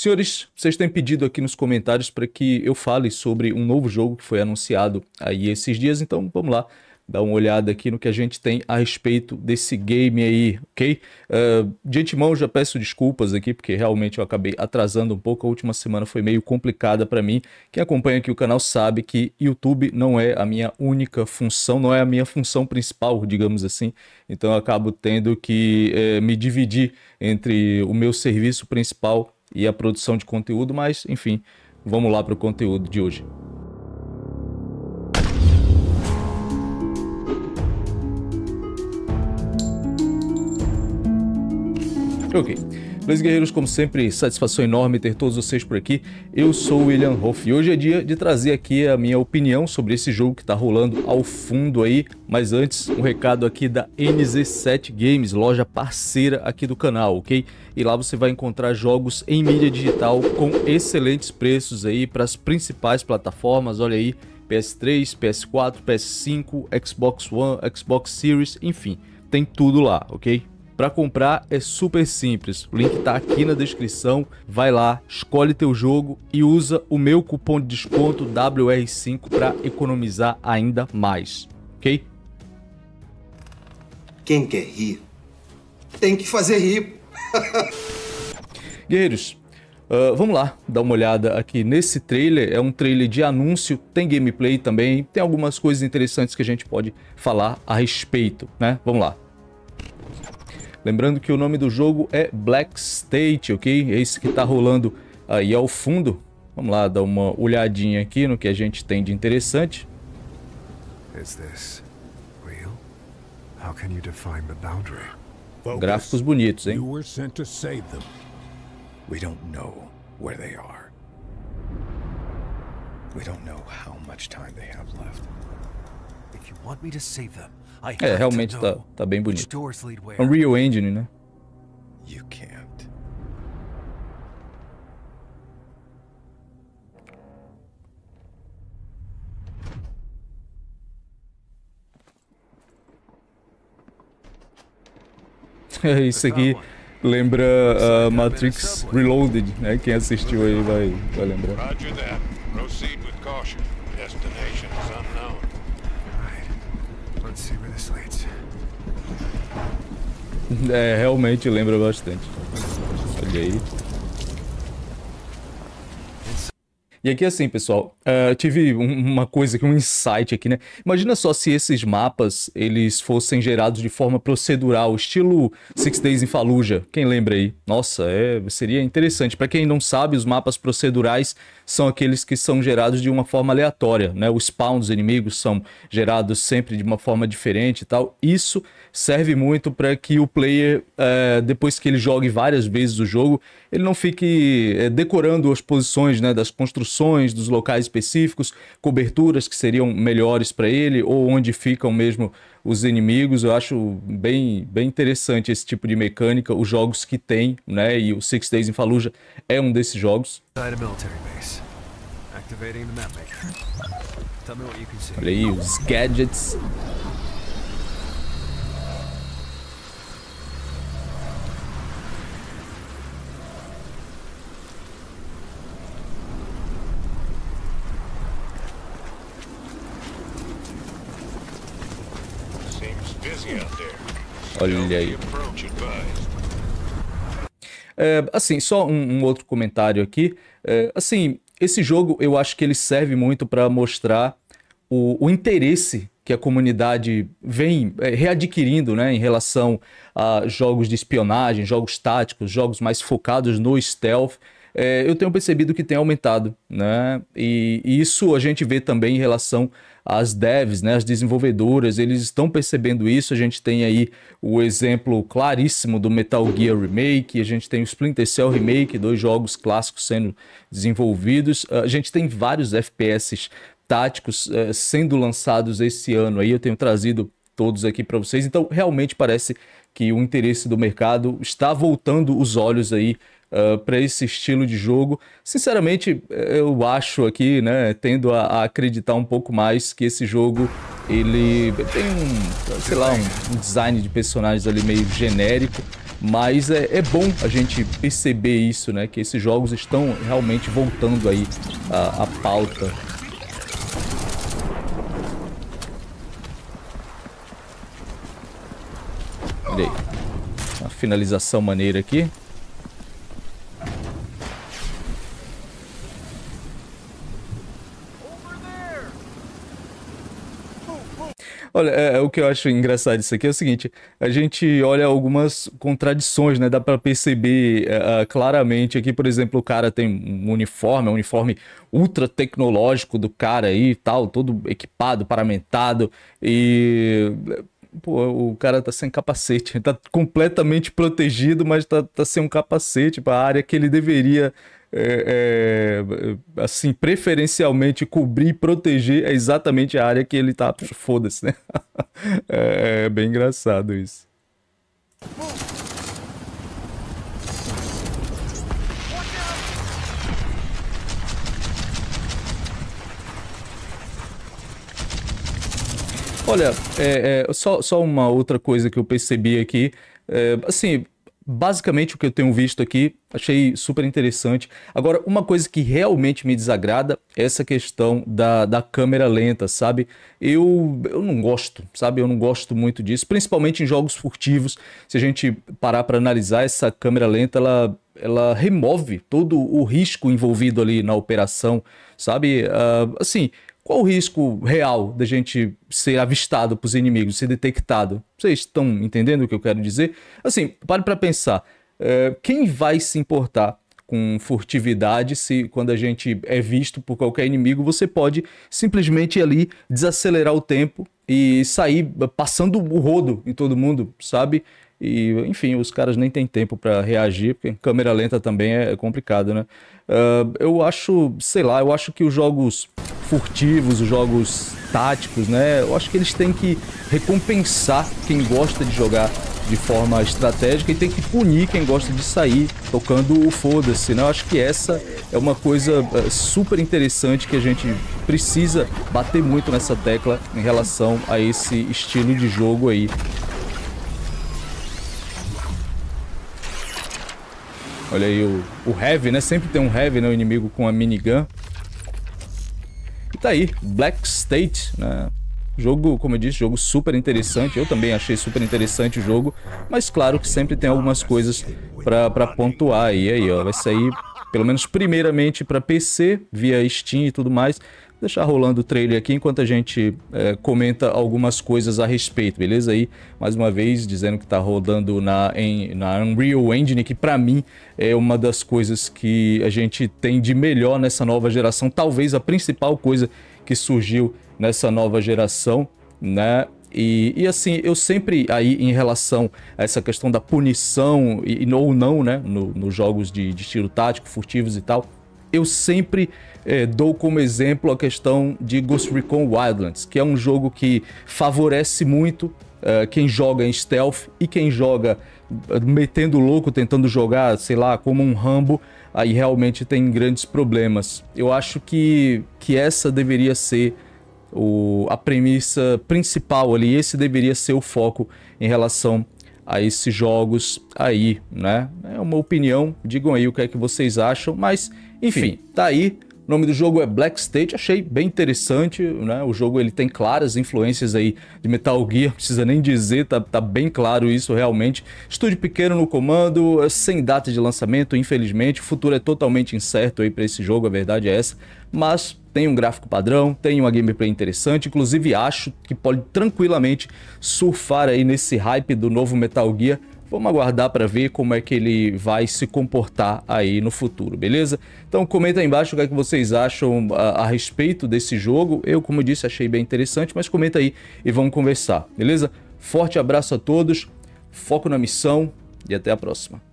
Senhores, vocês têm pedido aqui nos comentários para que eu fale sobre um novo jogo que foi anunciado aí esses dias, então vamos lá dar uma olhada aqui no que a gente tem a respeito desse game aí, ok? Uh, de antemão já peço desculpas aqui, porque realmente eu acabei atrasando um pouco, a última semana foi meio complicada para mim. Quem acompanha aqui o canal sabe que YouTube não é a minha única função, não é a minha função principal, digamos assim. Então eu acabo tendo que eh, me dividir entre o meu serviço principal e a produção de conteúdo, mas enfim, vamos lá para o conteúdo de hoje. Ok. Beleza, guerreiros? Como sempre, satisfação enorme ter todos vocês por aqui. Eu sou o William Hoff e hoje é dia de trazer aqui a minha opinião sobre esse jogo que está rolando ao fundo aí. Mas antes, um recado aqui da NZ7 Games, loja parceira aqui do canal, ok? E lá você vai encontrar jogos em mídia digital com excelentes preços aí para as principais plataformas, olha aí. PS3, PS4, PS5, Xbox One, Xbox Series, enfim, tem tudo lá, ok? Para comprar é super simples. O link está aqui na descrição. Vai lá, escolhe teu jogo e usa o meu cupom de desconto WR5 para economizar ainda mais. OK? Quem quer rir tem que fazer rir. Guerreiros, Uh, vamos lá, dar uma olhada aqui nesse trailer. É um trailer de anúncio, tem gameplay também, tem algumas coisas interessantes que a gente pode falar a respeito, né? Vamos lá. Lembrando que o nome do jogo é Black State, ok? É isso que tá rolando aí ao fundo. Vamos lá dar uma olhadinha aqui no que a gente tem de interessante. Gráficos bonitos, hein? You were sent to save them. We don't know where they are. We don't know how much time they have left. É, realmente tá, tá bem bonito. É Unreal Engine, né? You can't. É isso aqui lembra uh, Matrix Reloaded, né? Quem assistiu aí vai, vai lembrar. Roger that. Proceed with caution. Destination is unknown. É, realmente lembra bastante. Olha aí. E aqui assim, pessoal, uh, tive uma coisa aqui, um insight aqui, né? Imagina só se esses mapas, eles fossem gerados de forma procedural, estilo Six Days in Fallujah, quem lembra aí? Nossa, é, seria interessante. Para quem não sabe, os mapas procedurais são aqueles que são gerados de uma forma aleatória, né? Os spawns inimigos são gerados sempre de uma forma diferente e tal. Isso serve muito para que o player, uh, depois que ele jogue várias vezes o jogo, ele não fique uh, decorando as posições, né, das construções construções dos locais específicos, coberturas que seriam melhores para ele, ou onde ficam mesmo os inimigos. Eu acho bem, bem interessante esse tipo de mecânica, os jogos que tem, né? E o Six Days in Fallujah é um desses jogos. Olha aí, os gadgets Olha aí. É, assim, só um, um, outro comentário aqui. É, assim, esse jogo eu acho que ele serve muito para mostrar o, o, interesse que a comunidade vem é, readquirindo né, em relação a jogos de espionagem, jogos táticos, jogos mais focados no stealth é, eu tenho percebido que tem aumentado, né? E, e, isso a gente vê também em relação às devs, né? As desenvolvedoras, eles estão percebendo isso. A gente tem aí o exemplo claríssimo do Metal Gear Remake, a gente tem o Splinter Cell Remake, dois jogos clássicos sendo desenvolvidos. A gente tem vários FPS táticos é, sendo lançados esse ano aí. Eu tenho trazido todos aqui para vocês. Então, realmente parece que o interesse do mercado está voltando os olhos aí uh, ah, para esse estilo de jogo. Sinceramente, eu acho aqui, né, tendo a, a, acreditar um pouco mais que esse jogo ele tem um, sei lá, um, um design de personagens ali meio genérico. Mas é, é, bom a gente perceber isso, né? Que esses jogos estão realmente voltando aí a à pauta. Olha aí. Uma finalização maneira aqui. Olha, é, é, o que eu acho engraçado isso aqui é o seguinte: a gente olha algumas contradições, né? Dá para perceber uh, claramente aqui, por exemplo, o cara tem um uniforme, é um uniforme ultra tecnológico do cara aí e tal, todo equipado, paramentado e. Pô, o cara tá sem capacete, tá completamente protegido, mas tá, tá sem um capacete para a área que ele deveria é, é, assim, preferencialmente cobrir e proteger é exatamente a área que ele tá. Foda-se, né? é, é bem engraçado isso. Olha, é, é, só, só uma outra coisa que eu percebi aqui. É, assim, basicamente o que eu tenho visto aqui, achei super interessante. Agora, uma coisa que realmente me desagrada é essa questão da, da câmera lenta, sabe? Eu, eu não gosto, sabe? Eu não gosto muito disso, principalmente em jogos furtivos. Se a gente parar para analisar, essa câmera lenta, ela, ela remove todo o risco envolvido ali na operação, sabe? Uh, assim qual o risco real da gente ser avistado pelos inimigos, ser detectado? Vocês estão entendendo o que eu quero dizer? Assim, pare para pensar. É, quem vai se importar com furtividade se quando a gente é visto por qualquer inimigo, você pode simplesmente ali desacelerar o tempo e sair passando o rodo em todo mundo, sabe? E, enfim, os caras nem têm tempo para reagir, porque câmera lenta também é complicado, né? Uh, eu acho, sei lá, eu acho que os jogos furtivos, os jogos táticos, né? Eu acho que eles têm que recompensar quem gosta de jogar de forma estratégica e tem que punir quem gosta de sair tocando o foda-se, né? Eu acho que essa é uma coisa eh, super interessante que a gente precisa bater muito nessa tecla em relação a esse estilo de jogo aí. Olha aí o, o Heavy, né? Sempre tem um Heavy, né? O inimigo com a minigun. E tá aí, Black State, né? Jogo, como eu disse, jogo super interessante. Eu também achei super interessante o jogo. Mas claro que sempre tem algumas coisas para pontuar. E aí, ó, vai sair, pelo menos primeiramente, para PC, via Steam e tudo mais deixar rolando o trailer aqui enquanto a gente é, comenta algumas coisas a respeito, beleza? Aí, mais uma vez, dizendo que tá rodando na, em, na Unreal Engine, que para mim é uma das coisas que a gente tem de melhor nessa nova geração, talvez a principal coisa que surgiu nessa nova geração, né? E, e, assim, eu sempre aí em relação a essa questão da punição e, ou não, né, nos jogos de, de estilo tático, furtivos e tal, eu sempre é, dou como exemplo a questão de Ghost Recon Wildlands, que é um jogo que favorece muito Uh, quem joga em stealth e quem joga é, metendo louco, tentando jogar, sei lá, como um Rambo, aí realmente tem grandes problemas. Eu acho que, que essa deveria ser o, a premissa principal ali, esse deveria ser o foco em relação a esses jogos aí, né? É uma opinião, digam aí o que é que vocês acham, mas enfim, tá aí. O nome do jogo é Black State, achei bem interessante, né? O jogo ele tem claras influências aí de Metal Gear, precisa nem dizer, tá, tá bem claro isso realmente. Estúdio pequeno no comando, sem data de lançamento, infelizmente, o futuro é totalmente incerto aí para esse jogo, a verdade é essa, mas tem um gráfico padrão, tem uma gameplay interessante, inclusive acho que pode tranquilamente surfar aí nesse hype do novo Metal Gear Vamos aguardar para ver como é que ele vai se comportar aí no futuro, beleza? Então comenta aí embaixo o que, é que vocês acham a, ah, a, respeito desse jogo. Eu, como disse, achei bem interessante, mas comenta aí e vamos conversar, beleza? Forte abraço a todos, foco na missão e até a próxima.